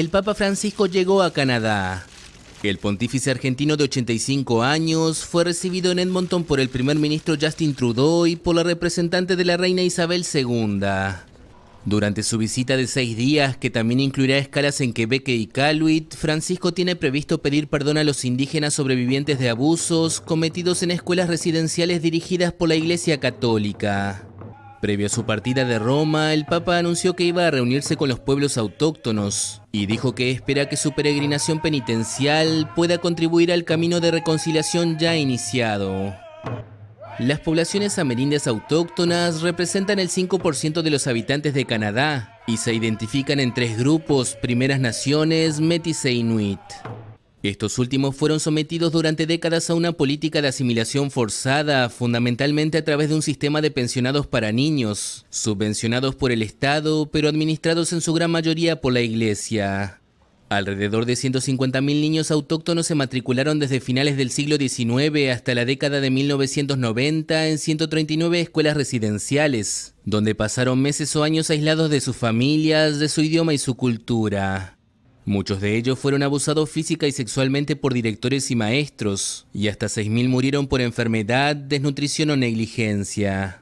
el Papa Francisco llegó a Canadá. El pontífice argentino de 85 años fue recibido en Edmonton por el primer ministro Justin Trudeau y por la representante de la reina Isabel II. Durante su visita de seis días, que también incluirá escalas en Quebec y Calwit, Francisco tiene previsto pedir perdón a los indígenas sobrevivientes de abusos cometidos en escuelas residenciales dirigidas por la Iglesia Católica. Previo a su partida de Roma, el Papa anunció que iba a reunirse con los pueblos autóctonos y dijo que espera que su peregrinación penitencial pueda contribuir al camino de reconciliación ya iniciado. Las poblaciones amerindias autóctonas representan el 5% de los habitantes de Canadá y se identifican en tres grupos, Primeras Naciones, Métis e Inuit. Estos últimos fueron sometidos durante décadas a una política de asimilación forzada, fundamentalmente a través de un sistema de pensionados para niños, subvencionados por el Estado, pero administrados en su gran mayoría por la Iglesia. Alrededor de 150.000 niños autóctonos se matricularon desde finales del siglo XIX hasta la década de 1990 en 139 escuelas residenciales, donde pasaron meses o años aislados de sus familias, de su idioma y su cultura. Muchos de ellos fueron abusados física y sexualmente por directores y maestros, y hasta 6.000 murieron por enfermedad, desnutrición o negligencia.